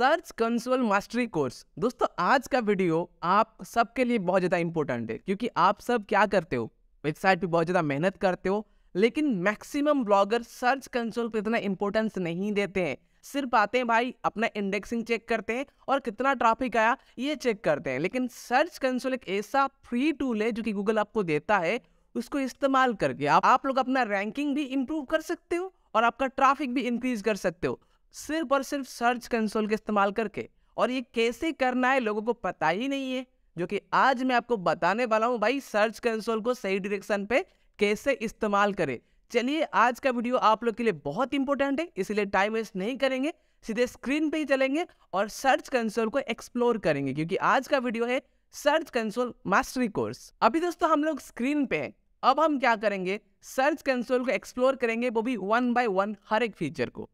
search console mastery course दोस्तों आज का वीडियो आप सबके लिए बहुत ज़्यादा इंपॉर्टेंट है क्योंकि आप सब क्या करते हो वेबसाइट पे बहुत ज़्यादा मेहनत करते हो लेकिन मैक्सिमम ब्लॉगर सर्च कंसोल पे इतना इंपॉर्टेंस नहीं देते हैं सिर्फ आते हैं भाई अपना इंडेक्सिंग चेक करते हैं और कितना ट्रैफिक आया ये चेक करते हैं लेकिन सर्च कंसोल एक ऐसा फ्री टूल है जो कि गूगल आपको देता है उसको इस्तेमाल करके आप आप लोग अपना रैंकिंग भी इम्प्रूव कर सकते हो और आपका ट्रैफिक भी इंक्रीज कर सकते हो सिर्फ और सिर्फ सर्च कंसोल के इस्तेमाल करके और ये कैसे करना है लोगों को पता ही नहीं है जो कि आज मैं आपको बताने वाला हूँ भाई सर्च कंसोल को सही डायरेक्शन पे कैसे इस्तेमाल करें चलिए आज का वीडियो आप लोग के लिए बहुत इंपॉर्टेंट है इसलिए टाइम वेस्ट नहीं करेंगे सीधे स्क्रीन पे ही चलेंगे और सर्च कंसोल को एक्सप्लोर करेंगे क्योंकि आज का वीडियो है सर्च कंसोल मास्टरी कोर्स अभी दोस्तों हम लोग स्क्रीन पे हैं अब हम क्या करेंगे सर्च कंसोल को एक्सप्लोर करेंगे वो भी वन बाय वन हर एक फीचर को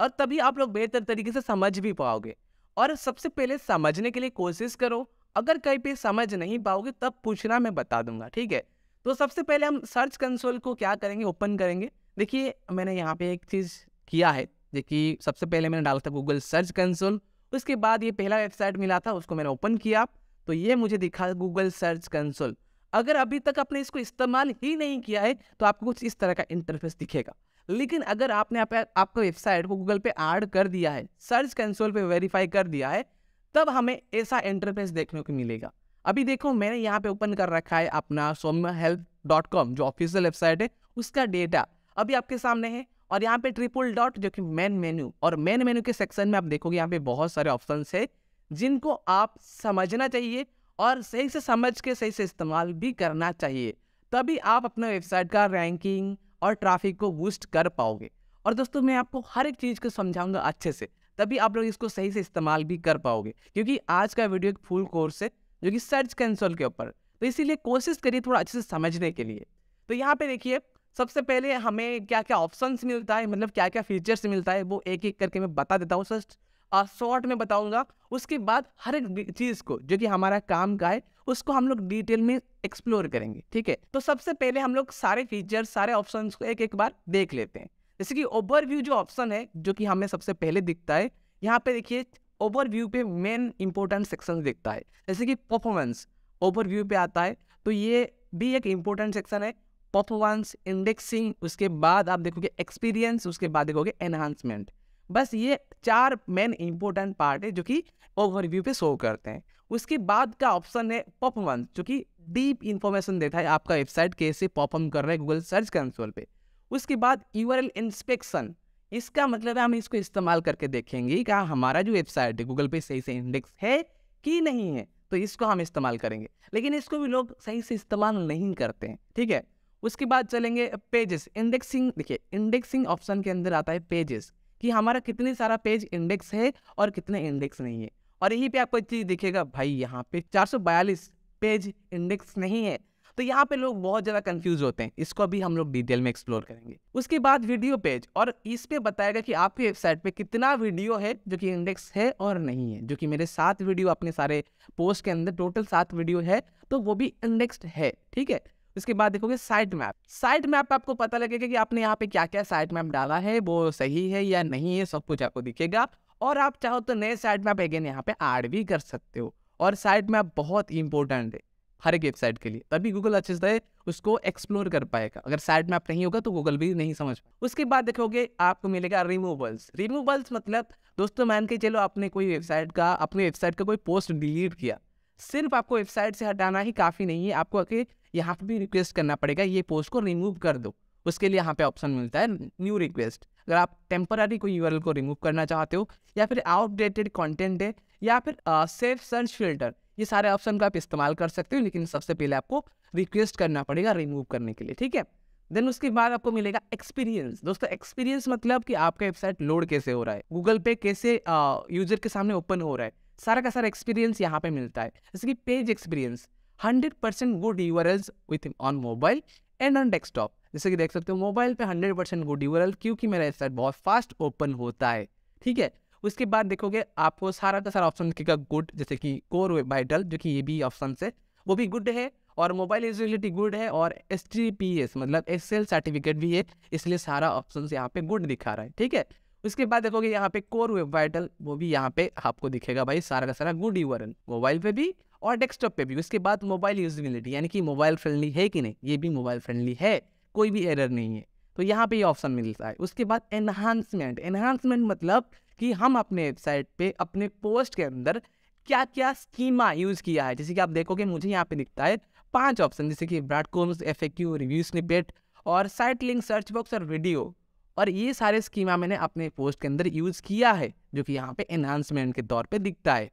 और तभी आप लोग बेहतर तरीके से समझ भी पाओगे और सबसे पहले समझने के लिए कोशिश करो अगर कहीं पे समझ नहीं पाओगे तब पूछना मैं बता दूंगा ठीक है तो सबसे पहले हम सर्च कंसोल को क्या करेंगे ओपन करेंगे देखिए मैंने यहाँ पे एक चीज़ किया है देखिए सबसे पहले मैंने डाला था गूगल सर्च कंसोल उसके बाद ये पहला वेबसाइट मिला था उसको मैंने ओपन किया तो ये मुझे दिखा गूगल सर्च कंसोल अगर अभी तक आपने इसको इस्तेमाल ही नहीं किया है तो आपको कुछ इस तरह का इंटरफेस दिखेगा लेकिन अगर आपने आप, आपका वेबसाइट को गूगल पे ऐड कर दिया है सर्च कंसोल पे वेरीफाई कर दिया है तब हमें ऐसा इंटरफेस देखने को मिलेगा अभी देखो मैंने यहाँ पे ओपन कर रखा है अपना सोम हेल्थ डॉट कॉम जो ऑफिशियल वेबसाइट है उसका डेटा अभी आपके सामने है और यहाँ पे ट्रिपल डॉट जो कि मेन मेन्यू और मेन मेन्यू के सेक्शन में आप देखोगे यहाँ पे बहुत सारे ऑप्शन है जिनको आप समझना चाहिए और सही से समझ के सही से इस्तेमाल भी करना चाहिए तभी आप अपना वेबसाइट का रैंकिंग और ट्रैफिक को बूस्ट कर पाओगे और दोस्तों मैं आपको हर एक चीज़ को समझाऊंगा अच्छे से तभी आप लोग इसको सही से इस्तेमाल भी कर पाओगे क्योंकि आज का वीडियो एक फुल कोर्स है जो कि सर्च कंसोल के ऊपर तो इसीलिए कोशिश करिए थोड़ा अच्छे से समझने के लिए तो यहाँ पे देखिए सबसे पहले हमें क्या क्या ऑप्शंस मिलता है मतलब क्या क्या फीचर्स मिलता है वो एक एक करके मैं बता देता हूँ सर शॉर्ट में बताऊंगा उसके बाद हर एक चीज़ को जो कि हमारा काम का है उसको हम लोग डिटेल में एक्सप्लोर करेंगे ठीक है तो सबसे पहले हम लोग सारे फीचर सारे ऑप्शन को एक एक बार देख लेते हैं जैसे कि ओवरव्यू जो ऑप्शन है जो कि हमें सबसे पहले दिखता है यहाँ पे देखिए ओवरव्यू पे मेन इंपॉर्टेंट सेक्शन दिखता है जैसे कि परफॉर्मेंस ओवरव्यू पे आता है तो ये भी एक इम्पोर्टेंट सेक्शन है परफॉर्मेंस इंडेक्सिंग उसके बाद आप देखोगे एक्सपीरियंस उसके बाद देखोगे एनहांसमेंट बस ये चार मेन इंपॉर्टेंट पार्ट है जो कि ओवरव्यू पे शो करते हैं उसके बाद का ऑप्शन है वन जो कि डीप इंफॉर्मेशन देता है आपका वेबसाइट कैसे परफॉर्म कर रहा है गूगल सर्च कंसोल पे उसके बाद यू इंस्पेक्शन इसका मतलब है हम इसको इस्तेमाल करके देखेंगे क्या हमारा जो वेबसाइट है गूगल पे सही से इंडेक्स है कि नहीं है तो इसको हम इस्तेमाल करेंगे लेकिन इसको भी लोग सही से इस्तेमाल नहीं करते हैं ठीक है उसके बाद चलेंगे पेजेस इंडेक्सिंग देखिए इंडेक्सिंग ऑप्शन के अंदर आता है पेजेस कि हमारा कितने सारा पेज इंडेक्स है और कितने इंडेक्स नहीं है और यहीं पे आपको एक चीज़ दिखेगा भाई यहाँ पे 442 पेज इंडेक्स नहीं है तो यहाँ पे लोग बहुत ज़्यादा कंफ्यूज होते हैं इसको अभी हम लोग डिटेल में एक्सप्लोर करेंगे उसके बाद वीडियो पेज और इस पे बताएगा कि आपकी वेबसाइट पे कितना वीडियो है जो कि इंडेक्स है और नहीं है जो कि मेरे सात वीडियो अपने सारे पोस्ट के अंदर टोटल सात वीडियो है तो वो भी इंडेक्स्ड है ठीक है उसके बाद देखोगे साइट मैप साइट मैप आपको पता लगेगा कि आपने यहाँ पे क्या क्या साइट मैप डाला है वो सही है या नहीं है सब कुछ आपको दिखेगा और आप चाहो तो नए साइट में आप अगेन यहाँ पे ऐड भी कर सकते हो और साइट में आप बहुत इंपॉर्टेंट है हर एक वेबसाइट के लिए तभी गूगल अच्छे से उसको एक्सप्लोर कर पाएगा अगर साइट मैप नहीं होगा तो गूगल भी नहीं समझ पाएगा उसके बाद देखोगे आपको मिलेगा रिमूवल्स रिमूवल्स मतलब दोस्तों मान के चलो आपने कोई वेबसाइट का अपने वेबसाइट का कोई पोस्ट डिलीट किया सिर्फ आपको वेबसाइट से हटाना ही काफ़ी नहीं है आपको आके यहाँ पे भी रिक्वेस्ट करना पड़ेगा ये पोस्ट को रिमूव कर दो उसके लिए यहाँ पे ऑप्शन मिलता है न्यू रिक्वेस्ट अगर आप टेम्पररी कोई यूआरएल को रिमूव करना चाहते हो या फिर आउटडेटेड कॉन्टेंट है या फिर सेफ सर्च फिल्टर ये सारे ऑप्शन का आप इस्तेमाल कर सकते हो लेकिन सबसे पहले आपको रिक्वेस्ट करना पड़ेगा रिमूव करने के लिए ठीक है देन उसके बाद आपको मिलेगा एक्सपीरियंस दोस्तों एक्सपीरियंस मतलब कि आपका वेबसाइट लोड कैसे हो रहा है गूगल पे कैसे यूजर के सामने ओपन हो रहा है सारा का सारा एक्सपीरियंस यहाँ पे मिलता है जैसे कि page experience hundred percent good URLs with on mobile and on desktop जैसे कि देख सकते हो मोबाइल पे 100 परसेंट गुड यूरल क्योंकि मेरा साइट बहुत फास्ट ओपन होता है ठीक है उसके बाद देखोगे आपको सारा का सारा ऑप्शन दिखेगा गुड जैसे कि कोर वेब वाइटल जो कि ये भी ऑप्शन है वो भी गुड है और मोबाइल यूजिलिटी गुड है और एस टी पी एस मतलब एस एल सर्टिफिकेट भी है इसलिए सारा ऑप्शन यहाँ पे गुड दिखा रहा है ठीक है उसके बाद देखोगे यहाँ पे कोर वेब वाइटल वो भी यहाँ पे आपको दिखेगा भाई सारा का सारा गुड यू मोबाइल पे भी और डेस्कटॉप पे भी उसके बाद मोबाइल यूजिबिलिटी यानी कि मोबाइल फ्रेंडली है कि नहीं ये भी मोबाइल फ्रेंडली है कोई भी एरर नहीं है तो यहाँ पे ये ऑप्शन मिलता है उसके बाद एनहांसमेंट एनहांसमेंट मतलब कि हम अपने वेबसाइट पे अपने पोस्ट के अंदर क्या क्या स्कीमा यूज़ किया है जैसे कि आप देखोगे मुझे यहाँ पे दिखता है पांच ऑप्शन जैसे कि breadcrumbs FAQ review snippet और साइट लिंक सर्च बॉक्स और वीडियो और ये सारे स्कीमा मैंने अपने पोस्ट के अंदर यूज़ किया है जो कि यहाँ पे एनहांसमेंट के तौर पे दिखता है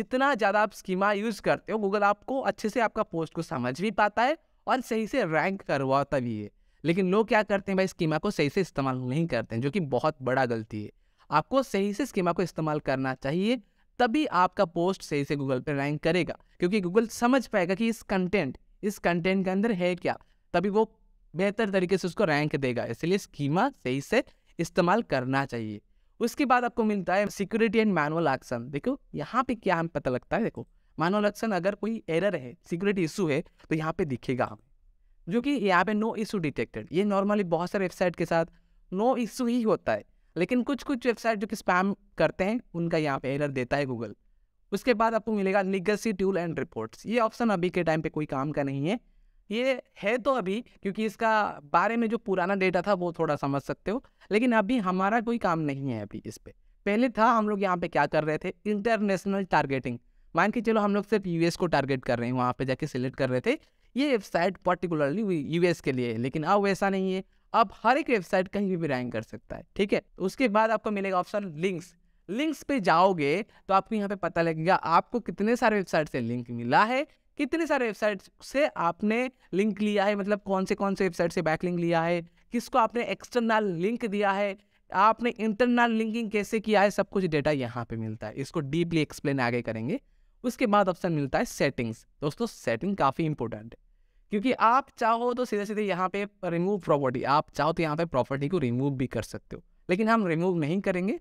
जितना ज़्यादा आप स्कीमा यूज़ करते हो गूगल आपको अच्छे से आपका पोस्ट को समझ भी पाता है और सही से रैंक करवाता भी है लेकिन लोग क्या करते हैं भाई स्कीमा को सही से इस्तेमाल नहीं करते हैं जो कि बहुत बड़ा गलती है आपको सही से स्कीमा को इस्तेमाल करना चाहिए तभी आपका पोस्ट सही से गूगल पर रैंक करेगा क्योंकि गूगल समझ पाएगा कि इस कंटेंट इस कंटेंट के अंदर है क्या तभी वो बेहतर तरीके से उसको रैंक देगा इसलिए स्कीमा सही से इस्तेमाल करना चाहिए उसके बाद आपको मिलता है सिक्योरिटी एंड मैनुअल एक्शन देखो यहाँ पे क्या हमें पता लगता है देखो मैनुअल एक्शन अगर कोई एरर है सिक्योरिटी इशू है तो यहाँ पे दिखेगा हमें जो कि यहाँ पे नो इशू डिटेक्टेड ये नॉर्मली बहुत सारे वेबसाइट के साथ नो इशू ही होता है लेकिन कुछ कुछ वेबसाइट जो कि स्पैम करते हैं उनका यहाँ पे एरर देता है गूगल उसके बाद आपको मिलेगा निगसी टूल एंड रिपोर्ट्स ये ऑप्शन अभी के टाइम पे कोई काम का नहीं है ये है तो अभी क्योंकि इसका बारे में जो पुराना डेटा था वो थोड़ा समझ सकते हो लेकिन अभी हमारा कोई काम नहीं है अभी इस पर पहले था हम लोग यहाँ पे क्या कर रहे थे इंटरनेशनल टारगेटिंग मान के चलो हम लोग सिर्फ यूएस को टारगेट कर रहे हैं वहाँ पे जाके सिलेक्ट कर रहे थे ये वेबसाइट पर्टिकुलरली यूएस के लिए है लेकिन अब वैसा नहीं है अब हर एक वेबसाइट कहीं भी रैंक कर सकता है ठीक है उसके बाद आपको मिलेगा ऑप्शन लिंक्स लिंक्स पे जाओगे तो आपको यहाँ पे पता लगेगा आपको कितने सारे वेबसाइट से लिंक मिला है कितने सारे वेबसाइट से आपने लिंक लिया है मतलब कौन से कौन से वेबसाइट से बैक लिंक लिया है किसको आपने एक्सटर्नल लिंक दिया है आपने इंटरनल लिंकिंग कैसे किया है सब कुछ डेटा यहाँ पे मिलता है इसको डीपली एक्सप्लेन आगे करेंगे उसके बाद ऑप्शन मिलता है सेटिंग्स दोस्तों सेटिंग काफ़ी इंपॉर्टेंट है क्योंकि आप चाहो तो सीधे सीधे यहाँ पे रिमूव प्रॉपर्टी आप चाहो तो यहाँ पे प्रॉपर्टी को रिमूव भी कर सकते हो लेकिन हम रिमूव नहीं करेंगे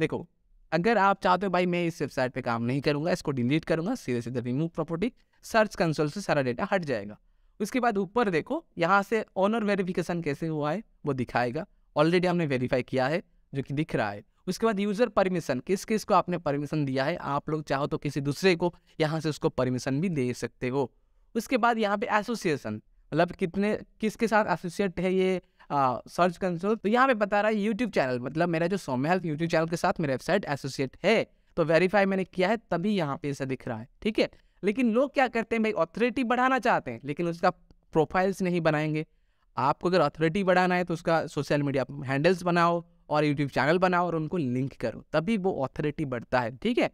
देखो अगर आप चाहते हो भाई मैं इस वेबसाइट पे काम नहीं करूँगा इसको डिलीट करूँगा सीधे सीधे रिमूव प्रॉपर्टी सर्च कंसोल से सारा डेटा हट जाएगा उसके बाद ऊपर देखो यहाँ से ऑनर वेरिफिकेशन कैसे हुआ है वो दिखाएगा ऑलरेडी हमने वेरीफाई किया है जो कि दिख रहा है उसके बाद यूज़र परमिशन किस किस को आपने परमिशन दिया है आप लोग चाहो तो किसी दूसरे को यहाँ से उसको परमिशन भी दे सकते हो उसके बाद यहाँ पे एसोसिएशन मतलब कितने किसके साथ एसोसिएट है ये सर्च कंसोल तो यहाँ पे बता रहा है यूट्यूब चैनल मतलब मेरा जो सोम हेल्थ यूट्यूब चैनल के साथ मेरा वेबसाइट एसोसिएट है तो वेरीफाई मैंने किया है तभी यहाँ पे ऐसा दिख रहा है ठीक है लेकिन लोग क्या करते हैं भाई ऑथोरिटी बढ़ाना चाहते हैं लेकिन उसका प्रोफाइल्स नहीं बनाएंगे आपको अगर ऑथोरिटी बढ़ाना है तो उसका सोशल मीडिया हैंडल्स बनाओ और यूट्यूब चैनल बनाओ और उनको लिंक करो तभी वो ऑथोरिटी बढ़ता है ठीक है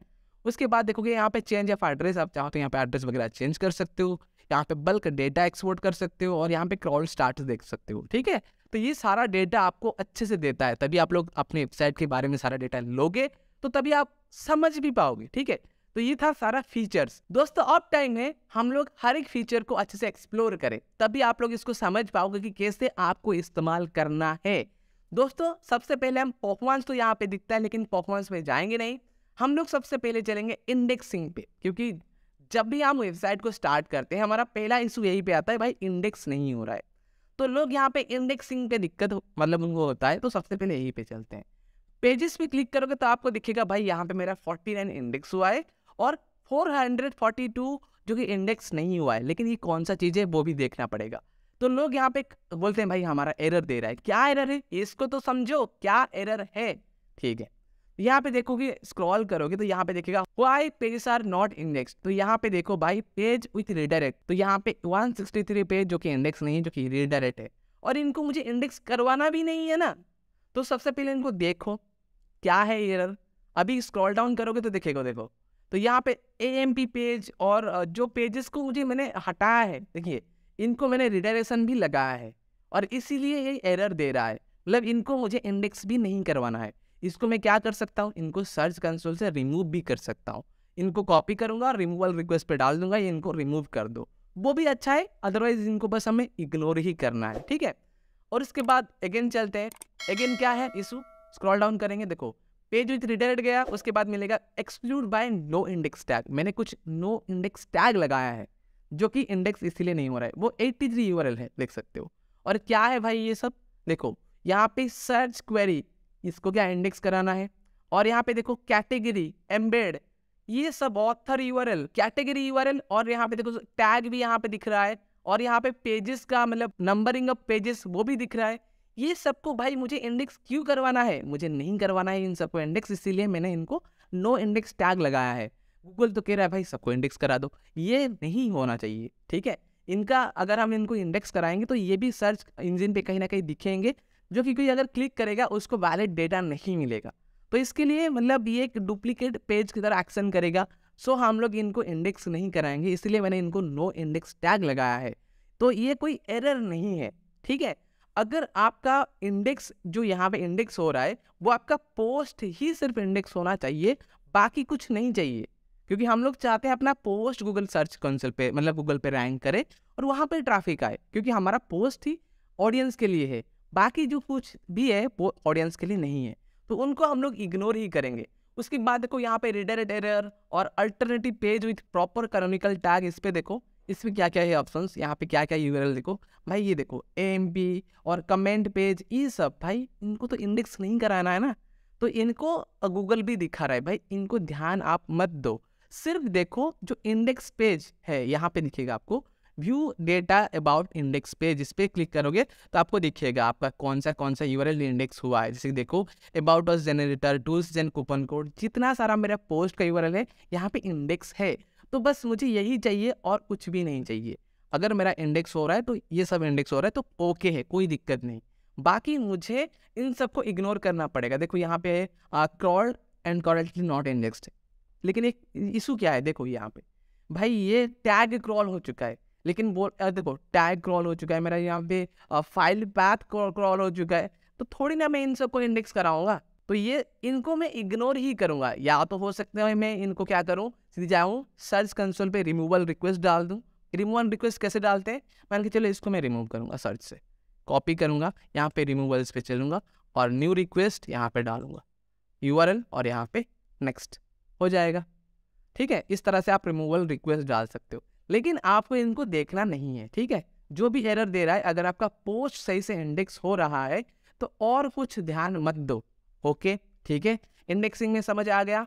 उसके बाद देखोगे यहाँ पे चेंज ऑफ एड्रेस आप चाहो तो यहाँ पे एड्रेस वगैरह चेंज कर सकते हो यहाँ पे बल्क डेटा एक्सपोर्ट कर सकते हो और यहाँ पे क्रॉल स्टार्ट देख सकते हो ठीक है तो ये सारा डेटा आपको अच्छे से देता है तभी आप लोग अपने वेबसाइट के बारे में सारा डेटा लोगे तो तभी आप समझ भी पाओगे ठीक है तो ये था सारा फीचर्स दोस्तों अब टाइम है हम लोग हर एक फीचर को अच्छे से एक्सप्लोर करें तभी आप लोग इसको समझ पाओगे कि कैसे आपको इस्तेमाल करना है दोस्तों सबसे पहले हम परफॉर्मेंस तो यहाँ पे दिखता है लेकिन परफॉर्मेंस में जाएंगे नहीं हम लोग सबसे पहले चलेंगे इंडेक्सिंग पे क्योंकि जब भी हम वेबसाइट को स्टार्ट करते हैं हमारा पहला इशू यही पे आता है भाई इंडेक्स नहीं हो रहा है तो लोग यहाँ पे इंडेक्सिंग पे दिक्कत मतलब उनको होता है तो सबसे पहले यही पे चलते हैं पेजेस पे क्लिक करोगे तो आपको दिखेगा भाई यहाँ पे मेरा 49 इंडेक्स हुआ है और 442 जो कि इंडेक्स नहीं हुआ है लेकिन ये कौन सा चीज़ है वो भी देखना पड़ेगा तो लोग यहाँ पे बोलते हैं भाई हमारा एरर दे रहा है क्या एरर है इसको तो समझो क्या एरर है ठीक है यहाँ पे देखोगे स्क्रॉल करोगे तो यहाँ पे देखेगा why pages are not index तो यहाँ पे देखो भाई पेज विथ रिडायरेक्ट तो यहाँ पे 163 पेज जो कि इंडेक्स नहीं है जो कि रिडायरेक्ट है और इनको मुझे इंडेक्स करवाना भी नहीं है ना तो सबसे पहले इनको देखो क्या है एरर अभी स्क्रॉल डाउन करोगे तो देखेगा देखो तो यहाँ पे ए पेज और जो पेजेस को मुझे मैंने हटाया है देखिए इनको मैंने रिडायरेक्शन भी लगाया है और इसीलिए ये एरर दे रहा है मतलब इनको मुझे इंडेक्स भी नहीं करवाना है इसको मैं क्या कर सकता हूँ इनको सर्च कंसोल से रिमूव भी कर सकता हूँ इनको कॉपी करूँगा रिमूवल रिक्वेस्ट पर डाल दूंगा या इनको रिमूव कर दो वो भी अच्छा है अदरवाइज इनको बस हमें इग्नोर ही करना है ठीक है और इसके बाद अगेन चलते हैं अगेन क्या है इशू स्क्रॉल डाउन करेंगे देखो पेज विथ रिडायरेक्ट गया उसके बाद मिलेगा excluded by no index tag मैंने कुछ नो इंडेक्स टैग लगाया है जो कि इंडेक्स इसीलिए नहीं हो रहा है वो 83 थ्री है देख सकते हो और क्या है भाई ये सब देखो यहाँ पे सर्च क्वेरी इसको क्या इंडेक्स कराना है और यहाँ पे देखो कैटेगरी एम्बेड ये सब ऑथर यूआरएल कैटेगरी यूआरएल और यहाँ पे देखो टैग भी यहाँ पे दिख रहा है और यहाँ पे पेजेस का मतलब नंबरिंग ऑफ पेजेस वो भी दिख रहा है ये सबको भाई मुझे इंडेक्स क्यों करवाना है मुझे नहीं करवाना है इन सबको इंडेक्स इसीलिए मैंने इनको नो इंडेक्स टैग लगाया है गूगल तो कह रहा है भाई सबको इंडेक्स करा दो ये नहीं होना चाहिए ठीक है इनका अगर हम इनको इंडेक्स कराएंगे तो ये भी सर्च इंजिन पे कहीं ना कहीं दिखेंगे जो कि कोई अगर क्लिक करेगा उसको वैलिड डेटा नहीं मिलेगा तो इसके लिए मतलब ये एक डुप्लीकेट पेज की तरह एक्शन करेगा सो हम लोग इनको इंडेक्स नहीं कराएंगे इसलिए मैंने इनको नो इंडेक्स टैग लगाया है तो ये कोई एरर नहीं है ठीक है अगर आपका इंडेक्स जो यहाँ पे इंडेक्स हो रहा है वो आपका पोस्ट ही सिर्फ इंडेक्स होना चाहिए बाकी कुछ नहीं चाहिए क्योंकि हम लोग चाहते हैं अपना पोस्ट गूगल सर्च कंसल पे मतलब गूगल पे रैंक करे और वहाँ पे ट्रैफिक आए क्योंकि हमारा पोस्ट ही ऑडियंस के लिए है बाकी जो कुछ भी है वो ऑडियंस के लिए नहीं है तो उनको हम लोग इग्नोर ही करेंगे उसके बाद देखो यहाँ पे रिडायरेक्ट एरर और alternative page with proper canonical tag इस पर देखो इसमें क्या क्या है ऑप्शन यहाँ पे क्या क्या यू देखो भाई ये देखो एम और कमेंट पेज ये सब भाई इनको तो इंडेक्स नहीं कराना है ना तो इनको गूगल भी दिखा रहा है भाई इनको ध्यान आप मत दो सिर्फ देखो जो इंडेक्स पेज है यहाँ पे दिखेगा आपको view data about index page इस पर पे क्लिक करोगे तो आपको दिखेगा आपका कौन सा कौन सा यू इंडेक्स हुआ है जैसे देखो about us generator tools and coupon code जितना सारा मेरा पोस्ट का यूरल है यहाँ पे इंडेक्स है तो बस मुझे यही चाहिए और कुछ भी नहीं चाहिए अगर मेरा इंडेक्स हो रहा है तो ये सब इंडेक्स हो रहा है तो ओके है कोई दिक्कत नहीं बाकी मुझे इन सबको इग्नोर करना पड़ेगा देखो यहाँ पे crawled and currently not indexed लेकिन एक इशू क्या है देखो यहाँ पे भाई ये टैग क्रॉल हो चुका है लेकिन वो देखो टैग क्रॉल हो चुका है मेरा यहाँ पे फाइल पैथ क्रॉल हो चुका है तो थोड़ी ना मैं इन सबको इंडेक्स कराऊंगा तो ये इनको मैं इग्नोर ही करूंगा या तो हो सकता है मैं इनको क्या करूँ सीधे जाऊँ सर्च कंसोल पे रिमूवल रिक्वेस्ट डाल दूँ रिमूवल रिक्वेस्ट कैसे डालते हैं मान के चलो इसको मैं रिमूव करूँगा सर्च से कॉपी करूँगा यहाँ पे रिमूवल्स पे चलूँगा और न्यू रिक्वेस्ट यहाँ पे डालूंगा यू और यहाँ पे नेक्स्ट हो जाएगा ठीक है इस तरह से आप रिमूवल रिक्वेस्ट डाल सकते हो लेकिन आपको इनको देखना नहीं है ठीक है जो भी एरर दे रहा है अगर आपका पोस्ट सही से इंडेक्स हो रहा है तो और कुछ ध्यान मत दो ओके ठीक है इंडेक्सिंग में समझ आ गया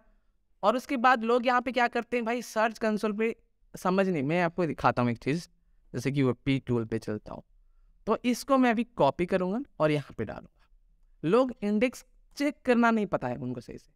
और उसके बाद लोग यहाँ पे क्या करते हैं भाई सर्च कंसोल पे समझ नहीं मैं आपको दिखाता हूँ एक चीज़ जैसे कि वो पी टूल पे चलता हूँ तो इसको मैं अभी कॉपी करूँगा और यहाँ पे डालूंगा लोग इंडेक्स चेक करना नहीं पता है उनको सही से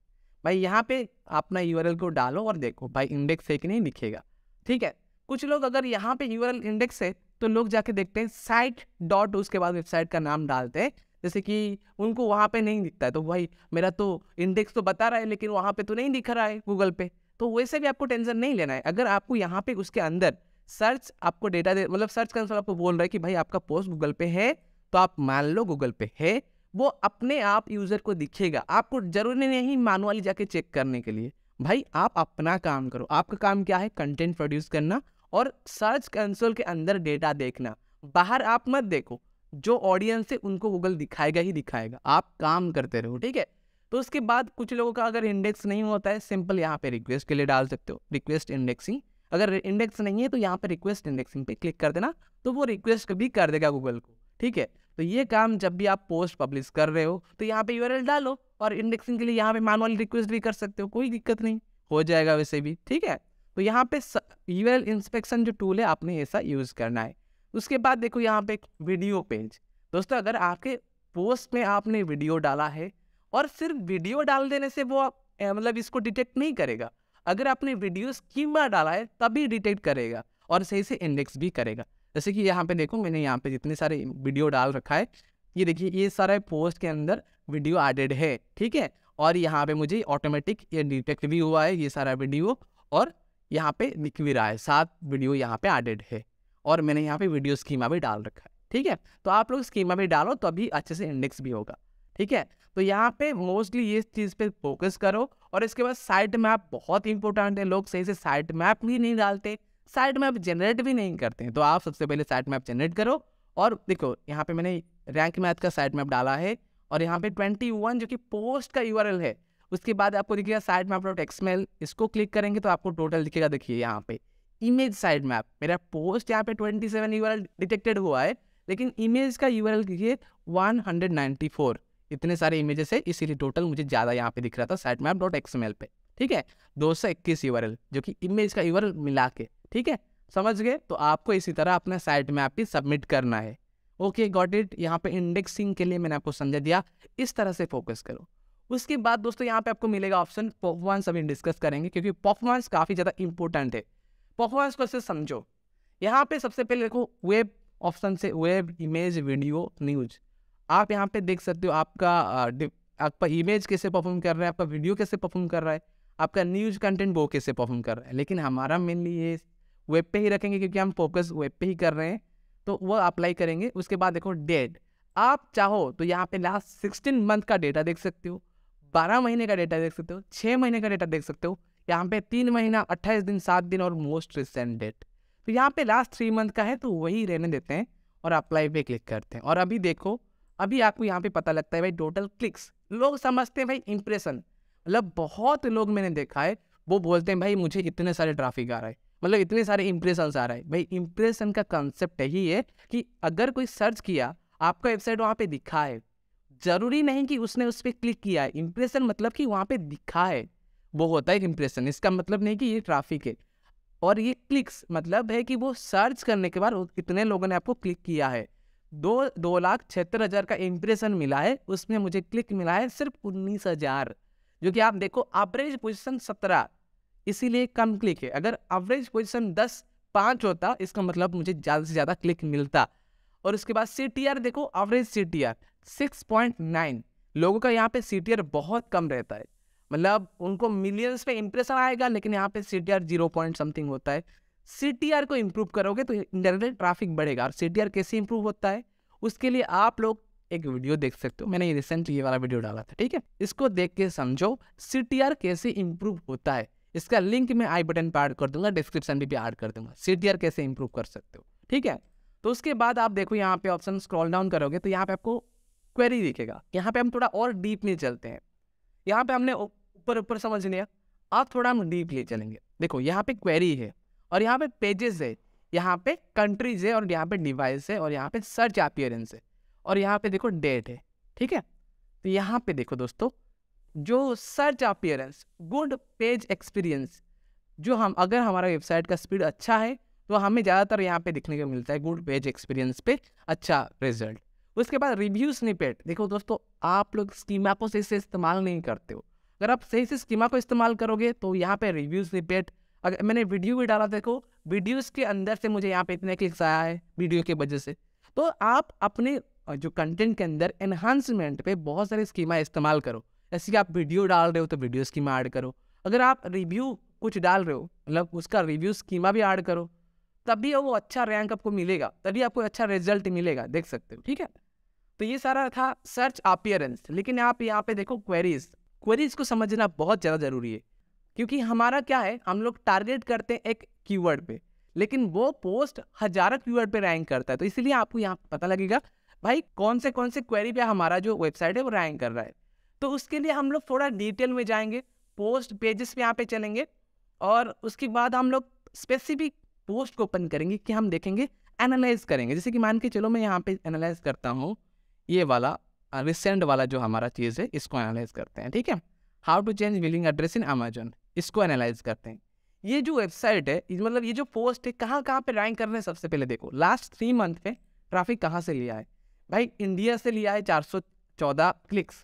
भाई यहाँ पे अपना यू को डालो और देखो भाई इंडेक्स है कि नहीं लिखेगा ठीक है कुछ लोग अगर यहाँ पे यूआरएल इंडेक्स है तो लोग जाके देखते हैं साइट डॉट उसके बाद वेबसाइट का नाम डालते हैं जैसे कि उनको वहाँ पे नहीं दिखता है तो भाई मेरा तो इंडेक्स तो बता रहा है लेकिन वहाँ पे तो नहीं दिख रहा है गूगल पे तो वैसे भी आपको टेंशन नहीं लेना है अगर आपको यहाँ पे उसके अंदर सर्च आपको डेटा दे मतलब सर्च कंसोल मतलब आपको बोल रहा है कि भाई आपका पोस्ट गूगल पे है तो आप मान लो गूगल पे है वो अपने आप यूज़र को दिखेगा आपको जरूरी नहीं मानुअली जाके चेक करने के लिए भाई आप अपना काम करो आपका काम क्या है कंटेंट प्रोड्यूस करना और सर्च कंसोल के अंदर डेटा देखना बाहर आप मत देखो जो ऑडियंस है उनको गूगल दिखाएगा ही दिखाएगा आप काम करते रहो ठीक है तो उसके बाद कुछ लोगों का अगर इंडेक्स नहीं होता है सिंपल यहाँ पे रिक्वेस्ट के लिए डाल सकते हो रिक्वेस्ट इंडेक्सिंग अगर इंडेक्स नहीं है तो यहाँ पे रिक्वेस्ट इंडेक्सिंग पे क्लिक कर देना तो वो रिक्वेस्ट भी कर देगा गूगल को ठीक है तो ये काम जब भी आप पोस्ट पब्लिश कर रहे हो तो यहाँ पे यूआरएल डालो और इंडेक्सिंग के लिए यहाँ पे मैनुअल रिक्वेस्ट भी कर सकते हो कोई दिक्कत नहीं हो जाएगा वैसे भी ठीक है तो यहाँ पे यू एल इंस्पेक्शन जो टूल है आपने ऐसा यूज़ करना है उसके बाद देखो यहाँ पे एक वीडियो पेज दोस्तों अगर आपके पोस्ट में आपने वीडियो डाला है और सिर्फ वीडियो डाल देने से वो मतलब इसको डिटेक्ट नहीं करेगा अगर आपने वीडियो बार डाला है तभी डिटेक्ट करेगा और सही से इंडेक्स भी करेगा जैसे कि यहाँ पे देखो मैंने यहाँ पे जितने सारे वीडियो डाल रखा है ये देखिए ये सारे पोस्ट के अंदर वीडियो एडेड है ठीक है और यहाँ पे मुझे ऑटोमेटिक ये डिटेक्ट भी हुआ है ये सारा वीडियो और यहाँ पे लिख भी रहा है सात वीडियो यहाँ पे एडेड है और मैंने यहाँ पे वीडियो स्कीमा भी डाल रखा है ठीक है तो आप लोग स्कीमा भी डालो तो अभी अच्छे से इंडेक्स भी होगा ठीक है तो यहाँ पे मोस्टली ये चीज़ पे फोकस करो और इसके बाद साइट मैप बहुत इंपॉर्टेंट है लोग सही से साइट मैप भी नहीं डालते साइट मैप जनरेट भी नहीं करते हैं तो आप सबसे पहले साइट मैप जनरेट करो और देखो यहाँ पे मैंने रैंक मैथ का साइट मैप डाला है और यहाँ पे 21 जो कि पोस्ट का यूआरएल है उसके बाद आपको दिखेगा साइड मैप डॉट एक्स इसको क्लिक करेंगे तो आपको टोटल दिखेगा देखिए यहाँ पे इमेज साइड मैप मेरा पोस्ट यहाँ पे 27 सेवन डिटेक्टेड हुआ है लेकिन इमेज का यू आर देखिए 194 इतने सारे इमेजेस है इसीलिए टोटल मुझे ज़्यादा यहाँ पे दिख रहा था साइड मैप डॉट एक्स पे ठीक है दो सौ जो कि इमेज का यू मिला के ठीक है समझ गए तो आपको इसी तरह अपना साइट मैप भी सबमिट करना है ओके गॉट इट यहाँ पे इंडेक्सिंग के लिए मैंने आपको समझा दिया इस तरह से फोकस करो उसके बाद दोस्तों यहाँ पे आपको मिलेगा ऑप्शन परफॉर्मेंस अभी डिस्कस करेंगे क्योंकि परफॉर्मेंस काफ़ी ज़्यादा इंपॉर्टेंट है परफॉर्मेंस को इससे समझो यहाँ पे सबसे पहले देखो वेब ऑप्शन से वेब इमेज वीडियो न्यूज आप यहाँ पे देख सकते हो आपका आपका इमेज कैसे परफॉर्म कर रहा है आपका वीडियो कैसे परफॉर्म कर रहा है आपका न्यूज कंटेंट वो कैसे परफॉर्म कर रहा है लेकिन हमारा मेनली ये वेब पे ही रखेंगे क्योंकि हम फोकस वेब पे ही कर रहे हैं तो वो अप्लाई करेंगे उसके बाद देखो डेट आप चाहो तो यहाँ पे लास्ट सिक्सटीन मंथ का डेटा देख सकते हो बारह महीने का डेटा देख सकते हो छः महीने का डेटा देख सकते हो यहाँ पे तीन महीना अट्ठाईस दिन सात दिन और मोस्ट रिसेंट डेट तो यहाँ पे लास्ट थ्री मंथ का है तो वही रहने देते हैं और अप्लाई पे क्लिक करते हैं और अभी देखो अभी आपको यहाँ पे पता लगता है भाई टोटल क्लिक्स लोग समझते हैं भाई इंप्रेशन मतलब बहुत लोग मैंने देखा है वो बोलते हैं भाई मुझे इतने सारे ट्राफिक आ रहा है मतलब इतने सारे इंप्रेशन आ रहा है भाई इंप्रेशन का कंसेप्ट यही है कि अगर कोई सर्च किया आपका वेबसाइट वहाँ पे दिखा है जरूरी नहीं कि उसने उस पर क्लिक किया है इम्प्रेशन मतलब कि वहाँ पे दिखा है वो होता है इम्प्रेशन इसका मतलब नहीं कि ये ट्राफिक है और ये क्लिक्स मतलब है कि वो सर्च करने के बाद कितने लोगों ने आपको क्लिक किया है दो दो लाख छिहत्तर हज़ार का इम्प्रेशन मिला है उसमें मुझे क्लिक मिला है सिर्फ उन्नीस हज़ार जो कि आप देखो एवरेज पोजिशन सत्रह इसीलिए कम क्लिक है अगर एवरेज पोजिशन दस पाँच होता इसका मतलब मुझे ज़्यादा से ज़्यादा क्लिक मिलता और उसके बाद सी देखो एवरेज सी 6.9 लोगों का यहाँ पे सी बहुत कम रहता है मतलब उनको मिलियंस पे इंप्रेशन आएगा लेकिन यहाँ पे C T R zero point something होता है सी को इम्प्रूव करोगे तो इंटरनेट ट्रैफिक बढ़ेगा और सी कैसे इम्प्रूव होता है उसके लिए आप लोग एक वीडियो देख सकते हो मैंने ये रिसेंटली ये वाला वीडियो डाला था ठीक है इसको देख के समझो सी कैसे इम्प्रूव होता है इसका लिंक मैं आई बटन पर ऐड कर दूंगा डिस्क्रिप्शन में भी ऐड कर दूंगा सी कैसे इम्प्रूव कर सकते हो ठीक है तो उसके बाद आप देखो यहाँ पे ऑप्शन स्क्रॉल डाउन करोगे तो यहाँ पे आपको क्वेरी दिखेगा यहाँ पे हम थोड़ा और डीप में चलते हैं यहाँ पे हमने ऊपर ऊपर समझ लिया आप थोड़ा हम डीप ले चलेंगे देखो यहाँ पे क्वेरी है और यहाँ पे पेजेस है यहाँ पे कंट्रीज है और यहाँ पे डिवाइस है और यहाँ पे सर्च अपियरेंस है और यहाँ पे देखो डेट है ठीक है तो यहाँ पे देखो दोस्तों जो search appearance good page experience जो हम अगर हमारा वेबसाइट का स्पीड अच्छा है तो हमें ज़्यादातर यहाँ पे दिखने को मिलता है गुड पेज एक्सपीरियंस पे अच्छा रिजल्ट उसके बाद रिव्यू स्निपेट देखो दोस्तों आप लोग स्कीमा को सही से इस्तेमाल नहीं करते हो अगर आप सही से स्कीमा को इस्तेमाल करोगे तो यहाँ पे रिव्यू स्निपेट अगर मैंने वीडियो भी डाला देखो वीडियोस के अंदर से मुझे यहाँ पे इतने क्लिक्स आया है वीडियो की वजह से तो आप अपने जो कंटेंट के अंदर एनहांसमेंट पे बहुत सारे स्कीमा इस्तेमाल करो जैसे कि आप वीडियो डाल रहे हो तो वीडियो स्कीमा ऐड करो अगर आप रिव्यू कुछ डाल रहे हो मतलब उसका रिव्यू स्कीमा भी ऐड करो तभी वो अच्छा रैंक आपको मिलेगा तभी आपको अच्छा रिजल्ट मिलेगा देख सकते हो ठीक है तो ये सारा था सर्च अपियरेंस लेकिन आप यहाँ पे देखो क्वेरीज क्वेरीज को समझना बहुत ज़्यादा ज़रूरी है क्योंकि हमारा क्या है हम लोग टारगेट करते हैं एक कीवर्ड पे लेकिन वो पोस्ट हजारों कीवर्ड पे रैंक करता है तो इसलिए आपको यहाँ पता लगेगा भाई कौन से कौन से क्वेरी पे हमारा जो वेबसाइट है वो रैंक कर रहा है तो उसके लिए हम लोग थोड़ा डिटेल में जाएंगे पोस्ट पेजेस पे यहाँ पे चलेंगे और उसके बाद हम लोग स्पेसिफिक पोस्ट को ओपन करेंगे कि हम देखेंगे एनालाइज करेंगे जैसे कि मान के चलो मैं यहाँ पे एनालाइज करता हूँ ये वाला रिसेंट वाला जो हमारा चीज़ है इसको एनालाइज करते हैं ठीक है how to change billing address in Amazon इसको एनालाइज करते हैं ये जो वेबसाइट है मतलब ये जो पोस्ट है कहाँ कहाँ पे रैंक कर रहे हैं सबसे पहले देखो लास्ट थ्री मंथ में ट्रैफिक कहाँ से लिया है भाई इंडिया से लिया है 414 क्लिक्स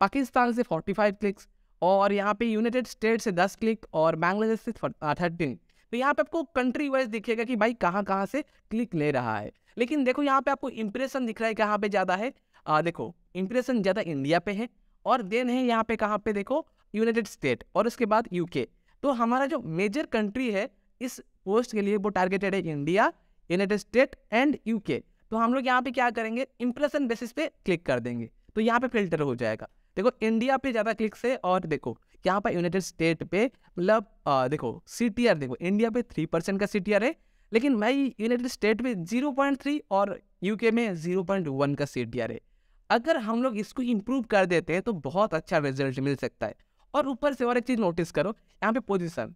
पाकिस्तान से 45 क्लिक्स और यहाँ पे यूनाइटेड स्टेट से 10 क्लिक और बांग्लादेश से थर्टीन तो यहाँ पे आपको कंट्री वाइज दिखेगा कि भाई कहाँ कहाँ से क्लिक ले रहा है लेकिन देखो यहाँ पे आपको इंप्रेशन दिख रहा है कहाँ पे ज़्यादा है आ, देखो इंप्रेशन ज़्यादा इंडिया पे है और देन है यहाँ पे कहाँ पे देखो यूनाइटेड स्टेट और उसके बाद यूके तो हमारा जो मेजर कंट्री है इस पोस्ट के लिए वो टारगेटेड है India United State and UK तो हम लोग यहाँ पे क्या करेंगे इंप्रेशन बेसिस पे क्लिक कर देंगे तो यहाँ पे फिल्टर हो जाएगा देखो इंडिया पे ज़्यादा क्लिक्स है और देखो यहाँ पर यूनाइटेड स्टेट पे मतलब देखो सी देखो इंडिया पे थ्री परसेंट का सी है लेकिन मैं यूनाइटेड स्टेट में जीरो पॉइंट थ्री और यूके में जीरो पॉइंट वन का सी है अगर हम लोग इसको इम्प्रूव कर देते हैं तो बहुत अच्छा रिजल्ट मिल सकता है और ऊपर से और एक चीज़ नोटिस करो यहाँ पे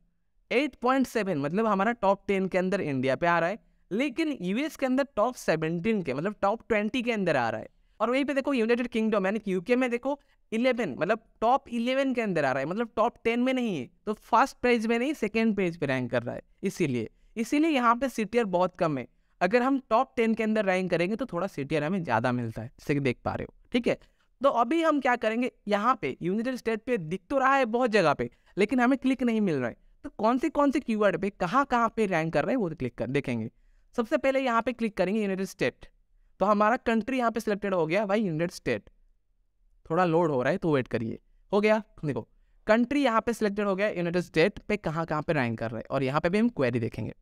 पॉइंट सेवन मतलब हमारा टॉप टेन के अंदर इंडिया पे आ रहा है लेकिन यूएस के अंदर टॉप सेवेंटीन के मतलब टॉप ट्वेंटी के अंदर आ रहा है और वहीं पे देखो यूनाइटेड किंगडम यानी कि यूके में देखो इलेवन मतलब टॉप इलेवन के अंदर आ रहा है मतलब टॉप टेन में नहीं है तो फर्स्ट पेज में नहीं सेकेंड पेज पर रैंक कर रहा है इसीलिए इसीलिए यहाँ पर सीटियर बहुत कम है अगर हम टॉप टेन के अंदर रैंक करेंगे तो थोड़ा सी हमें ज़्यादा मिलता है जैसे कि देख पा रहे हो ठीक है तो अभी हम क्या करेंगे यहाँ पे यूनाइटेड स्टेट पे दिख तो रहा है बहुत जगह पे लेकिन हमें क्लिक नहीं मिल रहा है तो कौन से कौन से कीवर्ड पे कहाँ कहाँ पे रैंक कर रहे हैं वो तो क्लिक कर देखेंगे सबसे पहले यहाँ पे क्लिक करेंगे यूनाइटेड स्टेट तो हमारा कंट्री यहाँ पे सिलेक्टेड हो गया भाई यूनाइटेड स्टेट थोड़ा लोड हो रहा है तो वेट करिए हो गया देखो कंट्री यहाँ पे सिलेक्टेड हो गया यूनाइटेड स्टेट पे कहाँ कहाँ पे रैंक कर रहे हैं और यहाँ पे भी हम क्वेरी देखेंगे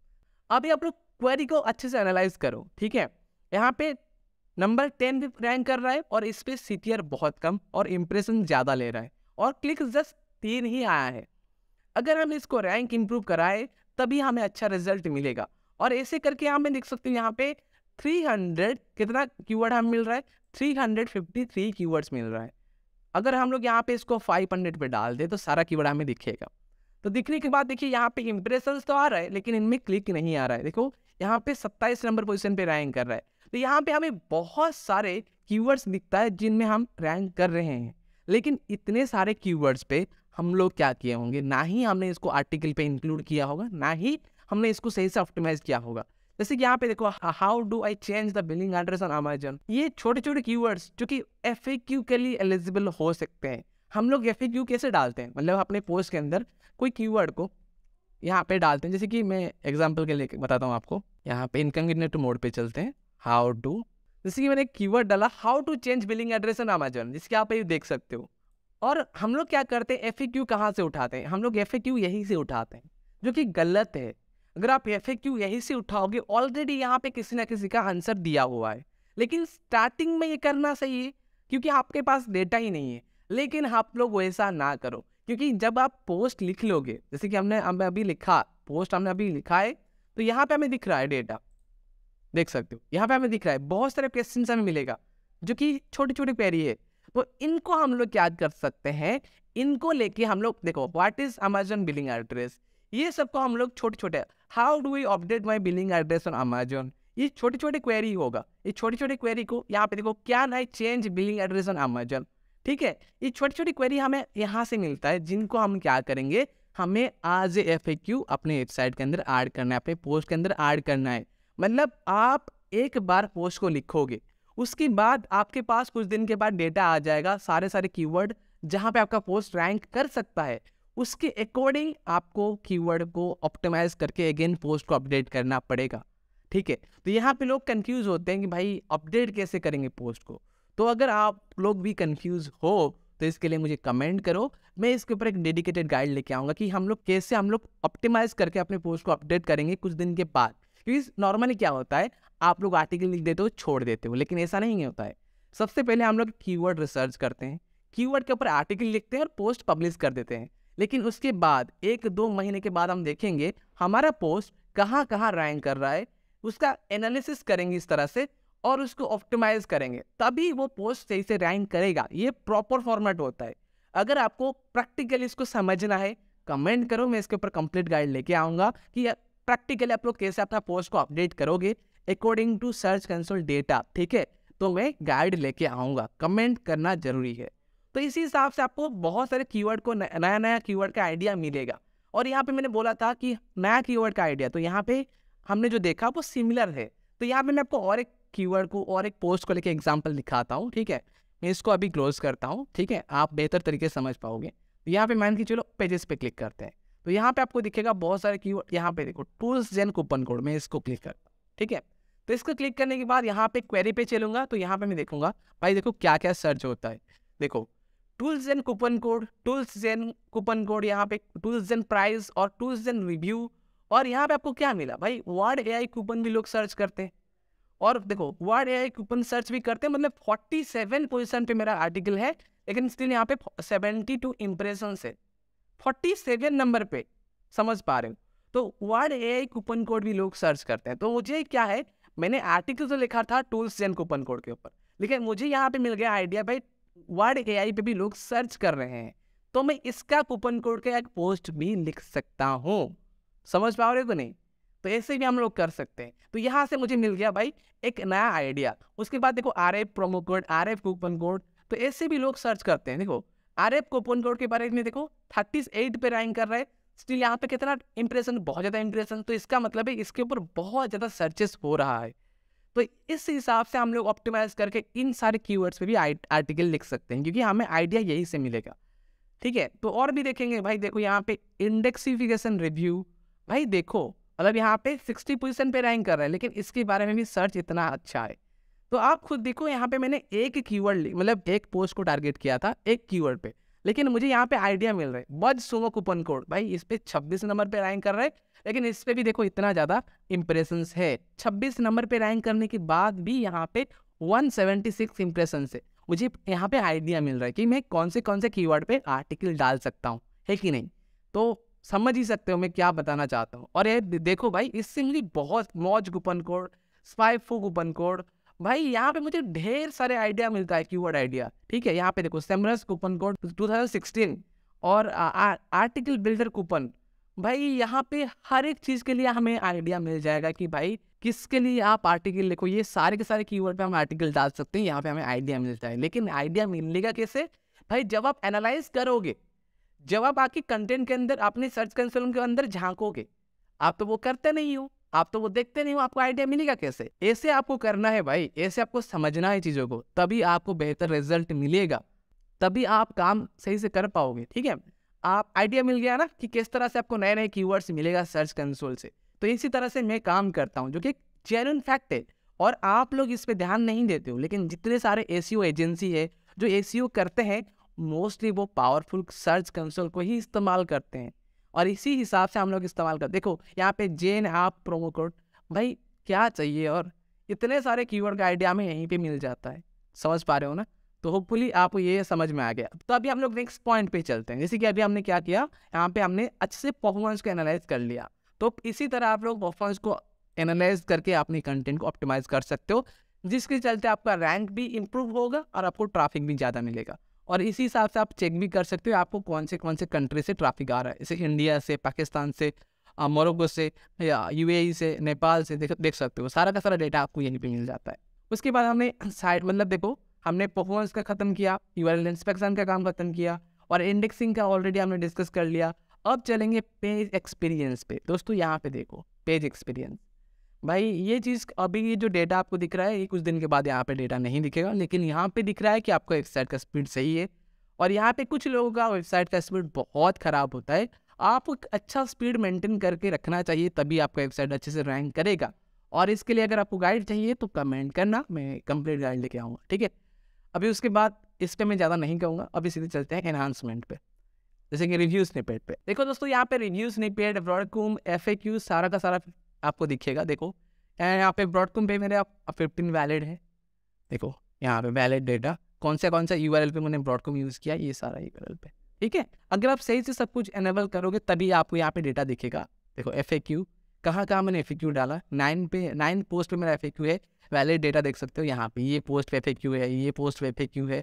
अभी आप लोग क्वेरी को अच्छे से एनालाइज करो ठीक है यहाँ पे नंबर टेन भी रैंक कर रहा है और इस पर सी बहुत कम और इम्प्रेशन ज़्यादा ले रहा है और क्लिक जस्ट तीन ही आया है अगर हम इसको रैंक इम्प्रूव कराए तभी हमें अच्छा रिजल्ट मिलेगा और ऐसे करके यहाँ मैं देख सकती हूँ यहाँ पे 300 कितना कीवर्ड हम मिल रहा है 353 कीवर्ड्स मिल रहा है अगर हम लोग यहाँ पे इसको 500 पे डाल दें तो सारा कीवर्ड हमें दिखेगा तो दिखने के बाद देखिए यहाँ पे इंप्रेशन तो आ रहा है लेकिन इनमें क्लिक नहीं आ रहा है देखो यहाँ पे 27 नंबर पोजीशन पे रैंक कर रहा है तो यहाँ पे हमें बहुत सारे कीवर्ड्स दिखता है जिनमें हम रैंक कर रहे हैं लेकिन इतने सारे कीवर्ड्स पे हम लोग क्या किए होंगे ना ही हमने इसको आर्टिकल पे इंक्लूड किया होगा ना ही हमने इसको सही से ऑप्टिमाइज किया होगा जैसे कि यहाँ पे देखो how do I change the billing address on Amazon ये छोटे छोटे वर्ड्स जो कि एफ के लिए एलिजिबल हो सकते हैं हम लोग एफ कैसे डालते हैं मतलब अपने पोस्ट के अंदर कोई की को यहाँ पे डालते हैं जैसे कि मैं एग्जाम्पल के लिए बताता हूँ आपको यहाँ पे इनकम इनकम्बिनेट मोड पे चलते हैं हाउ टू जैसे कि मैंने की डाला how to change billing address on Amazon जिसके आप ये देख सकते हो और हम लोग क्या करते हैं एफ ए क्यू कहाँ से उठाते हैं हम लोग एफ ए क्यू यहीं से उठाते हैं जो कि गलत है अगर आप एफ यहीं से उठाओगे ऑलरेडी यहाँ पे किसी ना किसी का आंसर दिया हुआ है लेकिन स्टार्टिंग में ये करना सही है क्योंकि आपके पास डेटा ही नहीं है लेकिन आप लोग वैसा ना करो क्योंकि जब आप पोस्ट लिख लोगे जैसे कि हमने हमें अभी लिखा पोस्ट हमने अभी लिखा है तो यहाँ पे हमें दिख रहा है डेटा देख सकते हो यहाँ पे हमें दिख रहा है बहुत सारे क्वेश्चन हमें मिलेगा जो कि छोटी छोटी पैरी है तो इनको हम लोग याद कर सकते हैं इनको लेके हम लोग देखो what is Amazon billing address ये सबको हम लोग छोटे छोटे how do you update my billing address on Amazon ये छोटी छोटी क्वेरी होगा ये छोटी छोटी क्वेरी को यहाँ पे देखो क्या नाई change billing address on Amazon ठीक है ये छोटी छोटी क्वेरी हमें यहाँ से मिलता है जिनको हम क्या करेंगे हमें आज एफ ए क्यू अपने वेबसाइट के अंदर ऐड करना है अपने पोस्ट के अंदर ऐड करना है मतलब आप एक बार पोस्ट को लिखोगे उसके बाद आपके पास कुछ दिन के बाद डेटा आ जाएगा सारे सारे कीवर्ड जहाँ पे आपका पोस्ट रैंक कर सकता है उसके अकॉर्डिंग आपको कीवर्ड को ऑप्टिमाइज करके अगेन पोस्ट को अपडेट करना पड़ेगा ठीक है तो यहाँ पे लोग कंफ्यूज होते हैं कि भाई अपडेट कैसे करेंगे पोस्ट को तो अगर आप लोग भी कंफ्यूज हो तो इसके लिए मुझे कमेंट करो मैं इसके ऊपर एक डेडिकेटेड गाइड लेके आऊँगा कि हम लोग कैसे हम लोग ऑप्टिमाइज करके अपने पोस्ट को अपडेट करेंगे कुछ दिन के बाद क्योंकि नॉर्मली क्या होता है आप लोग आर्टिकल लिख देते हो छोड़ देते हो लेकिन ऐसा नहीं होता है सबसे पहले हम लोग कीवर्ड रिसर्च करते हैं कीवर्ड के ऊपर आर्टिकल लिखते हैं और पोस्ट पब्लिश कर देते हैं लेकिन उसके बाद एक दो महीने के बाद हम देखेंगे हमारा पोस्ट कहाँ कहाँ रैंक कर रहा है उसका एनालिसिस करेंगे इस तरह से और उसको ऑप्टिमाइज करेंगे तभी वो पोस्ट सही से रैंक करेगा ये प्रॉपर फॉर्मेट होता है अगर आपको प्रैक्टिकली इसको समझना है कमेंट करो मैं इसके ऊपर कंप्लीट गाइड लेके आऊँगा कि प्रैक्टिकली आप लोग कैसे अपना पोस्ट को अपडेट करोगे according to search console data ठीक है तो मैं गाइड लेके आऊँगा कमेंट करना जरूरी है तो इसी हिसाब से आपको बहुत सारे कीवर्ड को नया नया कीवर्ड का आइडिया मिलेगा और यहाँ पे मैंने बोला था कि नया कीवर्ड का आइडिया तो यहाँ पे हमने जो देखा वो सिमिलर है तो यहाँ पे मैं आपको और एक कीवर्ड को और एक पोस्ट को लेकर एग्जाम्पल दिखाता हूँ ठीक है मैं इसको अभी क्लोज करता हूँ ठीक है आप बेहतर तरीके से समझ पाओगे तो यहाँ पे मान के चलो पेजेस पे क्लिक करते हैं तो यहाँ पे आपको दिखेगा बहुत सारे की यहाँ पे देखो टूल्स जेन कूपन कोड मैं इसको क्लिक करता हूँ ठीक है तो इसको क्लिक करने के बाद यहाँ पे क्वेरी पे चलूंगा तो यहाँ पे मैं देखूंगा भाई देखो क्या क्या सर्च होता है देखो tools and coupon code tools and coupon code यहाँ पे टूल्स एंड प्राइस और टूल्स एंड रिव्यू और यहाँ पे आपको क्या मिला भाई वर्ड ए आई कूपन भी लोग सर्च करते हैं और देखो word A I coupon search भी करते हैं मतलब सेवन पोजिशन पे मेरा आर्टिकल है लेकिन स्टिल यहाँ पे सेवेंटी टू इम्प्रेशन है सेवन नंबर पे समझ पा रहे हो तो word A I coupon code भी लोग सर्च करते हैं तो मुझे क्या है मैंने आर्टिकल तो लिखा था टूल्स एंड कूपन कोड के ऊपर लेकिन मुझे यहाँ पे मिल गया आइडिया भाई वर्ड ए पे भी लोग सर्च कर रहे हैं तो मैं इसका कूपन कोड का एक पोस्ट भी लिख सकता हूँ समझ पा रहे हो नहीं तो ऐसे भी हम लोग कर सकते हैं तो यहाँ से मुझे मिल गया भाई एक नया आइडिया उसके बाद देखो R F promo code R F coupon code तो ऐसे भी लोग सर्च करते हैं देखो आर एफ कूपन कोड के बारे में देखो थर्टी एट पर रैंक कर रहे हैं स्टिल यहाँ पे कितना इंप्रेशन बहुत ज़्यादा इंप्रेशन तो इसका मतलब है इसके ऊपर बहुत ज़्यादा सर्चेस हो रहा है तो इस हिसाब से हम लोग ऑप्टिमाइज करके इन सारे कीवर्ड्स पे भी आर्टिकल लिख सकते हैं क्योंकि हमें आइडिया यही से मिलेगा ठीक है तो और भी देखेंगे भाई देखो यहाँ पे इंडेक्सिफिकेशन रिव्यू भाई देखो मतलब यहाँ पे सिक्सटी पोजिशन पे रैंक कर रहे हैं लेकिन इसके बारे में भी सर्च इतना अच्छा है तो आप खुद देखो यहाँ पे मैंने एक कीवर्ड ली मतलब एक पोस्ट को टारगेट किया था एक कीवर्ड पे लेकिन मुझे यहाँ पे आइडिया मिल रहा है बज सुमो कूपन कोड भाई इस पर छब्बीस नंबर पे रैंक कर रहे हैं लेकिन इस पर भी देखो इतना ज़्यादा इंप्रेशन है छब्बीस नंबर पे रैंक करने के बाद भी यहाँ पे 176 सेवेंटी है मुझे यहाँ पे आइडिया मिल रहा है कि मैं कौन से कौन से कीवर्ड पे आर्टिकल डाल सकता हूँ है कि नहीं तो समझ ही सकते हो मैं क्या बताना चाहता हूँ और ये देखो भाई इससे मुझे बहुत मौज coupon code SpyFu coupon code भाई यहाँ पे मुझे ढेर सारे आइडिया मिलता है कीवर्ड आइडिया ठीक है यहाँ पे देखो सेमरस कूपन कोड 2016 और ah, ah, article builder coupon भाई यहाँ पे हर एक चीज़ के लिए हमें आइडिया मिल जाएगा कि भाई किसके लिए आप आर्टिकल लिखो ये सारे के सारे कीवर्ड पे हम आर्टिकल डाल सकते हैं यहाँ पे हमें आइडिया मिलता है लेकिन आइडिया मिलेगा कैसे भाई जब आप एनालाइज करोगे जब आप आपकी कंटेंट के अंदर अपने सर्च कंसोल के अंदर झांकोगे आप तो वो करते नहीं हो आप तो वो देखते नहीं हो आपको आइडिया मिलेगा कैसे ऐसे आपको करना है भाई ऐसे आपको समझना है चीज़ों को तभी आपको बेहतर रिजल्ट मिलेगा तभी आप काम सही से कर पाओगे ठीक है आप आइडिया मिल गया ना कि किस तरह से आपको नए नए कीवर्ड्स मिलेगा सर्च कंसोल से तो इसी तरह से मैं काम करता हूँ जो कि चैन फैक्ट है और आप लोग इस पर ध्यान नहीं देते हो लेकिन जितने सारे ए एजेंसी है जो ए e करते हैं मोस्टली वो पावरफुल सर्च कंसोल को ही इस्तेमाल करते हैं और इसी हिसाब से हम लोग इस्तेमाल कर देखो यहाँ पे जेन आप प्रोमो कोड भाई क्या चाहिए और इतने सारे कीवर्ड का आइडिया हमें यहीं पे मिल जाता है समझ पा रहे हो ना तो होपफुली आप ये समझ में आ गया तो अभी हम लोग नेक्स्ट पॉइंट पे चलते हैं जैसे कि अभी हमने क्या किया यहाँ पे हमने अच्छे से परफॉर्मेंस को एनालाइज कर लिया तो इसी तरह आप लोग परफॉर्मेंस को एनालाइज करके अपने कंटेंट को ऑप्टिमाइज कर सकते हो जिसके चलते आपका रैंक भी इम्प्रूव होगा और आपको ट्राफिक भी ज़्यादा मिलेगा और इसी हिसाब से आप चेक भी कर सकते हो आपको कौन से कौन से कंट्री से ट्रैफिक आ रहा है जैसे इंडिया से पाकिस्तान से मोरक्को से या यू e से नेपाल से देख देख सकते हो सारा का सारा डेटा आपको यहीं पर मिल जाता है उसके बाद हमने साइड मतलब देखो हमने परफॉर्मेंस का ख़त्म किया यू इंस्पेक्शन का काम ख़त्म किया और इंडेक्सिंग का ऑलरेडी हमने डिस्कस कर लिया अब चलेंगे पेज एक्सपीरियंस पे दोस्तों यहाँ पे देखो पेज एक्सपीरियंस भाई ये चीज़ अभी ये जो डेटा आपको दिख रहा है ये कुछ दिन के बाद यहाँ पे डेटा नहीं दिखेगा लेकिन यहाँ पे दिख रहा है कि आपका वेबसाइट का स्पीड सही है और यहाँ पे कुछ लोगों का वेबसाइट का स्पीड बहुत ख़राब होता है आपको अच्छा स्पीड मेंटेन करके रखना चाहिए तभी आपका वेबसाइट अच्छे से रैंक करेगा और इसके लिए अगर आपको गाइड चाहिए तो कमेंट करना मैं कंप्लीट गाइड लेके आऊँगा ठीक है अभी उसके बाद इस पर मैं ज़्यादा नहीं कहूँगा अभी सीधे चलते हैं एनहांसमेंट पर जैसे कि रिव्यू पेड पे देखो दोस्तों यहाँ पे नहीं पेड ब्रॉडकूम एफ सारा का सारा आपको दिखेगा देखो यहाँ पे ब्रॉडकॉम पे मेरे फिफ्टीन वैलिड है देखो यहाँ पे वैलिड डेटा कौन सा कौन सा यू पे मैंने ब्रॉडकॉम यूज़ किया ये सारा यू पे ठीक है अगर आप सही से सब कुछ एनेबल करोगे तभी आपको यहाँ पे डेटा दिखेगा देखो एफ ए क्यू कहाँ कहाँ मैंने एफ ए क्यू डाला नाइन पे नाइन पोस्ट पे मेरा एफ ए क्यू है वैलिड डेटा देख सकते हो यहाँ पे ये पोस्ट पे एफ ए क्यू है ये पोस्ट पे एफ ए क्यू है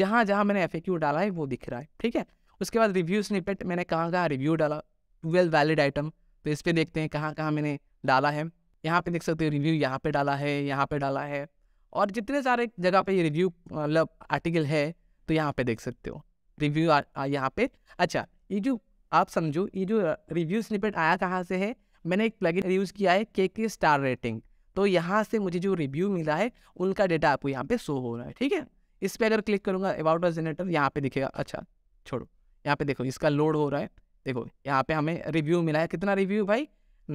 जहाँ जहाँ मैंने एफ ए क्यू डाला है वो दिख रहा है ठीक है उसके बाद रिव्यू स्निपेट मैंने कहाँ कहाँ रिव्यू डाला ट्वेल्व वैलिड आइटम तो इस पर देखते हैं कहाँ कहाँ मैंने डाला है यहाँ पे देख सकते हो रिव्यू यहाँ पे डाला है यहाँ पे डाला है और जितने सारे जगह पे ये रिव्यू मतलब आर्टिकल है तो यहाँ पे देख सकते हो रिव्यू यहाँ पे अच्छा ये जो आप समझो ये जो रिव्यू स्निपेट आया कहाँ से है मैंने एक प्लगइन यूज़ किया है के के स्टार रेटिंग तो यहाँ से मुझे जो रिव्यू मिला है उनका डेटा आपको यहाँ पे शो हो रहा है ठीक है इस पर अगर क्लिक करूँगा अबाउट अ जनरेटर यहाँ पे दिखेगा अच्छा छोड़ो यहाँ पे देखो इसका लोड हो रहा है देखो यहाँ पे हमें रिव्यू मिला है कितना रिव्यू भाई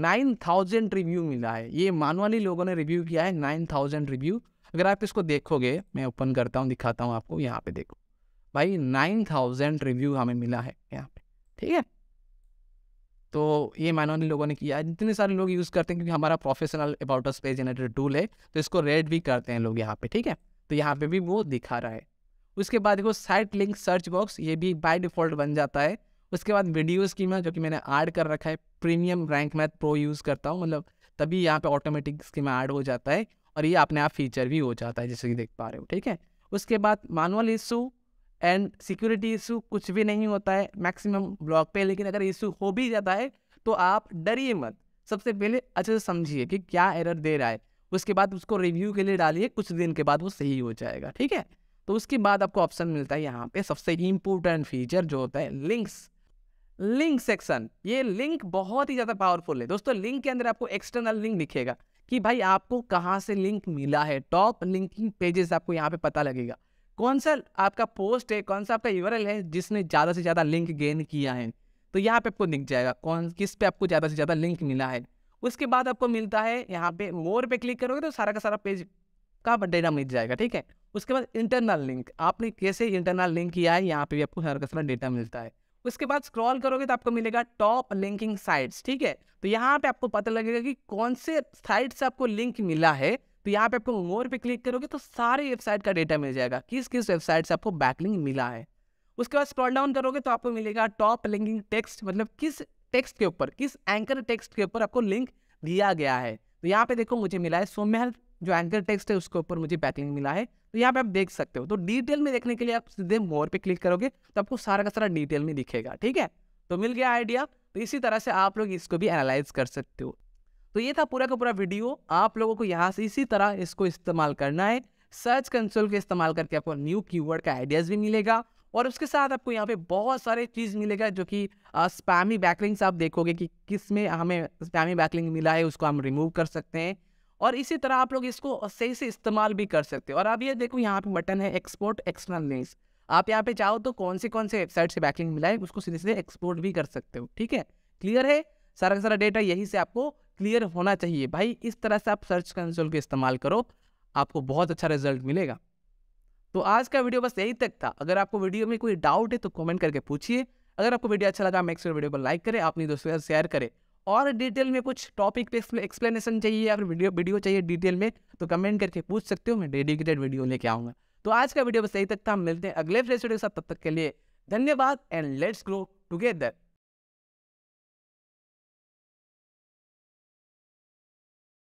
नाइन थाउजेंड रिव्यू मिला है ये वाली लोगों ने रिव्यू किया है नाइन थाउजेंड रिव्यू अगर आप इसको देखोगे मैं ओपन करता हूँ दिखाता हूँ आपको यहाँ पे देखो भाई नाइन थाउजेंड रिव्यू हमें मिला है यहाँ पे ठीक है तो ये मानवानी लोगों ने किया है जितने सारे लोग यूज़ करते हैं क्योंकि हमारा professional about us page generator tool है तो इसको रेड भी करते हैं लोग यहाँ पे ठीक है तो यहाँ पे भी वो दिखा रहा है उसके बाद देखो साइट लिंक सर्च बॉक्स ये भी बाय डिफ़ॉल्ट बन जाता है उसके बाद वीडियो स्कीम जो कि मैंने ऐड कर रखा है premium Rank Math pro use करता हूँ मतलब तभी यहाँ पे ऑटोमेटिक स्कीमा ऐड हो जाता है और ये अपने आप फीचर भी हो जाता है जैसे कि देख पा रहे हो ठीक है उसके बाद manual issue and security issue कुछ भी नहीं होता है मैक्सिमम ब्लॉक पे लेकिन अगर इशू हो भी जाता है तो आप डरिए मत सबसे पहले अच्छे से समझिए कि क्या एरर दे रहा है उसके बाद उसको रिव्यू के लिए डालिए कुछ दिन के बाद वो सही हो जाएगा ठीक है तो उसके बाद आपको ऑप्शन मिलता है यहाँ पे सबसे इम्पोर्टेंट फीचर जो होता है लिंक्स लिंक सेक्शन ये लिंक बहुत ही ज़्यादा पावरफुल है दोस्तों लिंक के अंदर आपको एक्सटर्नल लिंक लिखेगा कि भाई आपको कहाँ से लिंक मिला है टॉप लिंकिंग पेजेस आपको यहाँ पे पता लगेगा कौन सा आपका पोस्ट है कौन सा आपका यूरल है जिसने ज़्यादा से ज़्यादा लिंक गेन किया है तो यहाँ पे आपको दिख जाएगा कौन किस पे आपको ज़्यादा से ज़्यादा लिंक मिला है उसके बाद आपको मिलता है यहाँ पे मोर पे क्लिक करोगे तो सारा का सारा पेज का डेटा मिल जाएगा ठीक है उसके बाद इंटरनल लिंक आपने कैसे इंटरनल लिंक किया है यहाँ पे भी आपको सारा का सारा डेटा मिलता है उसके बाद स्क्रॉल करोगे तो आपको मिलेगा टॉप लिंकिंग साइट्स ठीक है तो यहाँ पे आपको पता लगेगा कि कौन से साइट से आपको लिंक मिला है तो यहाँ पे आपको मोर पे क्लिक करोगे तो सारे वेबसाइट का डेटा मिल जाएगा किस किस वेबसाइट से आपको बैकलिंग मिला है उसके बाद स्क्रॉल डाउन करोगे तो आपको मिलेगा टॉप लिंकिंग टेक्स्ट मतलब किस टेक्स्ट के ऊपर किस एंकर टेक्स्ट के ऊपर आपको लिंक दिया गया है तो यहाँ पे देखो मुझे मिला है सोम्या जो एंकर टेक्स्ट है उसके ऊपर मुझे बैकलिंग मिला है तो यहाँ पे आप देख सकते हो तो डिटेल में देखने के लिए आप सीधे मोर पे क्लिक करोगे तो आपको सारा का सारा डिटेल में दिखेगा ठीक है तो मिल गया आइडिया तो इसी तरह से आप लोग इसको भी एनालाइज कर सकते हो तो ये था पूरा का पूरा वीडियो आप लोगों को यहाँ से इसी तरह इसको इस्तेमाल करना है सर्च कंसोल के इस्तेमाल करके आपको न्यू कीवर्ड का आइडियाज़ भी मिलेगा और उसके साथ आपको यहाँ पे बहुत सारे चीज़ मिलेगा जो कि स्पैमी बैकलिंग्स आप देखोगे कि किस में हमें स्पैमी बैकलिंग मिला है उसको हम रिमूव कर सकते हैं और इसी तरह आप लोग इसको सही से इस्तेमाल भी कर सकते हो और आप ये देखो यहाँ पे बटन है एक्सपोर्ट एक्सटर्नल लिंक्स आप यहाँ पे चाहो तो कौन से कौन से वेबसाइट से बैकलिंग मिला है उसको सीधे सीधे एक्सपोर्ट भी कर सकते हो ठीक है क्लियर है सारा का सारा डेटा यही से आपको क्लियर होना चाहिए भाई इस तरह से आप सर्च कंसोल का इस्तेमाल करो आपको बहुत अच्छा रिजल्ट मिलेगा तो आज का वीडियो बस यही तक था अगर आपको वीडियो में कोई डाउट है तो कमेंट करके पूछिए अगर आपको वीडियो अच्छा लगा मेक वीडियो को लाइक करें अपनी दोस्तों के साथ शेयर करें और डिटेल में कुछ टॉपिक पे एक्सप्लेनेशन चाहिए या फिर वीडियो वीडियो चाहिए डिटेल में तो कमेंट करके पूछ सकते हो मैं डेडिकेटेड वीडियो लेके आऊँगा तो आज का वीडियो बस यही तक था मिलते हैं अगले फ्रेस वीडियो के साथ तब तक के लिए धन्यवाद एंड लेट्स ग्रो टुगेदर